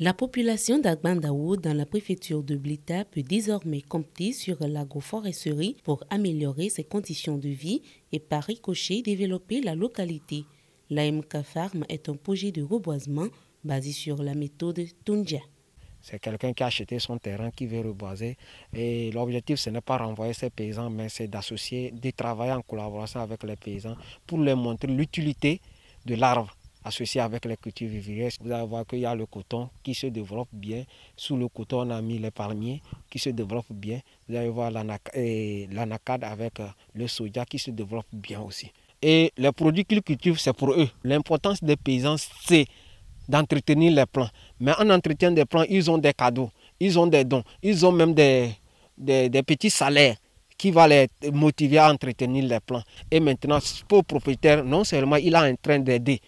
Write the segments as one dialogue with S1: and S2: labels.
S1: La population d'Agbandaou dans la préfecture de Blita peut désormais compter sur l'agroforesterie pour améliorer ses conditions de vie et par ricochet développer la localité. La MK Farm est un projet de reboisement basé sur la méthode Tunja.
S2: C'est quelqu'un qui a acheté son terrain, qui veut reboiser. Et l'objectif, ce n'est pas renvoyer ses paysans, mais c'est d'associer, de travailler en collaboration avec les paysans pour leur montrer l'utilité de l'arbre associé avec les cultures vivrières. Vous allez voir qu'il y a le coton qui se développe bien. Sous le coton, on a mis les palmiers qui se développent bien. Vous allez voir l'anacade eh, avec euh, le soja qui se développe bien aussi. Et les produits qu'ils cultivent, c'est pour eux. L'importance des paysans, c'est d'entretenir les plants. Mais en entretien des plants, ils ont des cadeaux, ils ont des dons, ils ont même des, des, petits salaires qui va les motiver à entretenir les plants. Et maintenant, pour le propriétaire, non seulement il a en train d'aider,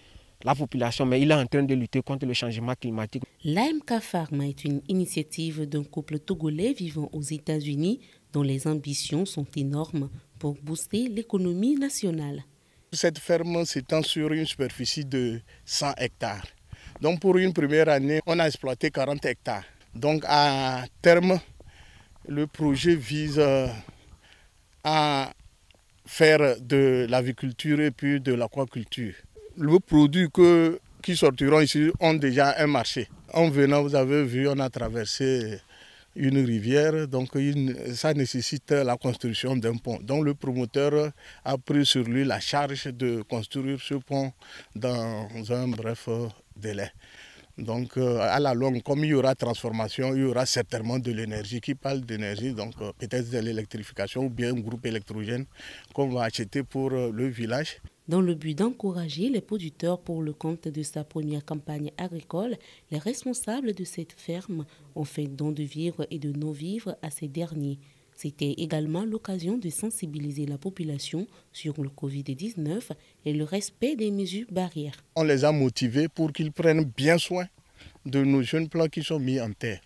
S2: la population, mais il est en train de lutter contre le changement climatique.
S1: L'AMK Pharma est une initiative d'un couple togolais vivant aux États-Unis dont les ambitions sont énormes pour booster l'économie nationale.
S3: Cette ferme s'étend sur une superficie de 100 hectares. Donc pour une première année, on a exploité 40 hectares. Donc à terme, le projet vise euh, à faire de l'aviculture et puis de l'aquaculture le produit qui sortiront ici ont déjà un marché. En venant, vous avez vu, on a traversé une rivière, donc ça nécessite la construction d'un pont. Donc le promoteur a pris sur lui la charge de construire ce pont dans un bref délai. Donc euh, à la longue, comme il y aura transformation, il y aura certainement de l'énergie. Qui parle d'énergie, donc
S1: euh, peut-être de l'électrification ou bien un groupe électrogène qu'on va acheter pour euh, le village. Dans le but d'encourager les producteurs pour le compte de sa première campagne agricole, les responsables de cette ferme ont fait don de vivre et de non vivre à ces derniers. C'était également l'occasion de sensibiliser la population sur le Covid-19 et le respect des mesures barrières.
S3: On les a motivés pour qu'ils prennent bien soin de nos jeunes plants qui sont mis en terre.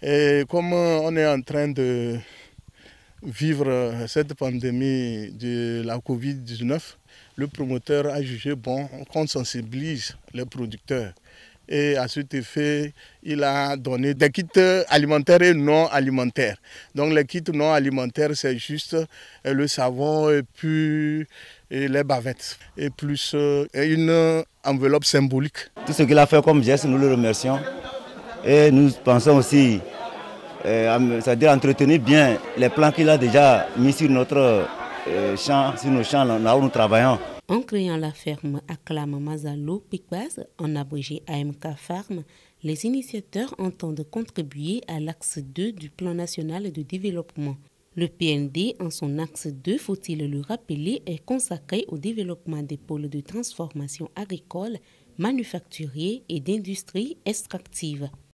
S3: Et comme euh, on est en train de vivre euh, cette pandémie de la Covid-19, le promoteur a jugé bon qu'on sensibilise les producteurs. Et à cet effet, il a donné des kits alimentaires et non alimentaires. Donc les kits non alimentaires, c'est juste euh, le savon et puis et les bavettes. Et plus euh, une enveloppe symbolique. Tout ce qu'il a fait comme geste, nous le remercions. Et nous pensons aussi euh, c'est-à-dire entretenir bien les plans qu'il a déjà mis sur notre euh, sur nos champs là où nous travaillons.
S1: En créant la ferme Aklam Mazalo Picbas, en abrégé AMK Farm, les initiateurs entendent contribuer à l'axe 2 du plan national de développement. Le PND, en son axe 2, faut-il le rappeler, est consacré au développement des pôles de transformation agricole, manufacturier et d'industrie extractive.